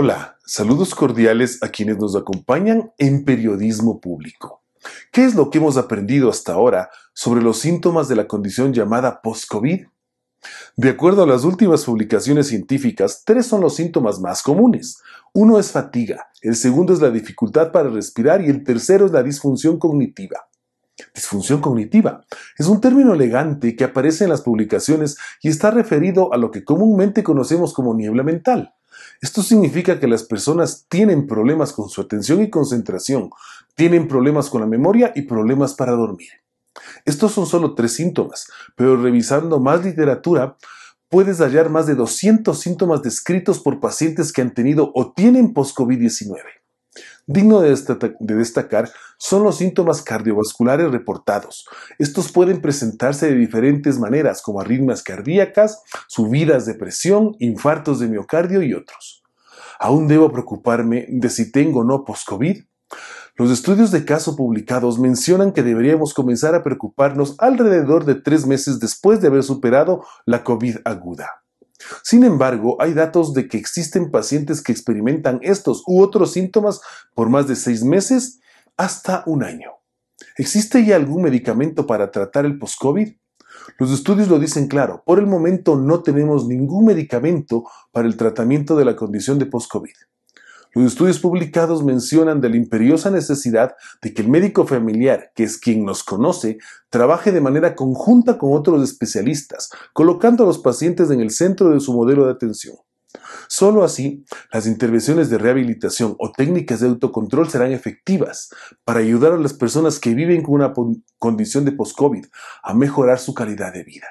Hola, saludos cordiales a quienes nos acompañan en periodismo público. ¿Qué es lo que hemos aprendido hasta ahora sobre los síntomas de la condición llamada post-COVID? De acuerdo a las últimas publicaciones científicas, tres son los síntomas más comunes. Uno es fatiga, el segundo es la dificultad para respirar y el tercero es la disfunción cognitiva. Disfunción cognitiva es un término elegante que aparece en las publicaciones y está referido a lo que comúnmente conocemos como niebla mental. Esto significa que las personas tienen problemas con su atención y concentración, tienen problemas con la memoria y problemas para dormir. Estos son solo tres síntomas, pero revisando más literatura, puedes hallar más de 200 síntomas descritos por pacientes que han tenido o tienen post-COVID-19. Digno de, destacar son los síntomas cardiovasculares reportados. Estos pueden presentarse de diferentes maneras, como arritmias cardíacas, subidas de presión, infartos de miocardio y otros. ¿Aún debo preocuparme de si tengo o no post-COVID? Los estudios de caso publicados mencionan que deberíamos comenzar a preocuparnos alrededor de tres meses después de haber superado la COVID aguda. Sin embargo, hay datos de que existen pacientes que experimentan estos u otros síntomas por más de seis meses hasta un año. ¿Existe ya algún medicamento para tratar el post-COVID? Los estudios lo dicen claro, por el momento no tenemos ningún medicamento para el tratamiento de la condición de post-COVID. Los estudios publicados mencionan de la imperiosa necesidad de que el médico familiar, que es quien nos conoce, trabaje de manera conjunta con otros especialistas, colocando a los pacientes en el centro de su modelo de atención. Solo así, las intervenciones de rehabilitación o técnicas de autocontrol serán efectivas para ayudar a las personas que viven con una condición de post-COVID a mejorar su calidad de vida.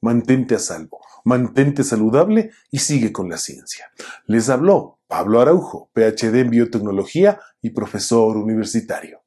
Mantente a salvo, mantente saludable y sigue con la ciencia. Les habló Pablo Araujo, PhD en biotecnología y profesor universitario.